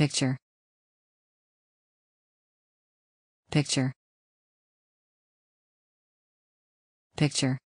Picture. Picture. Picture.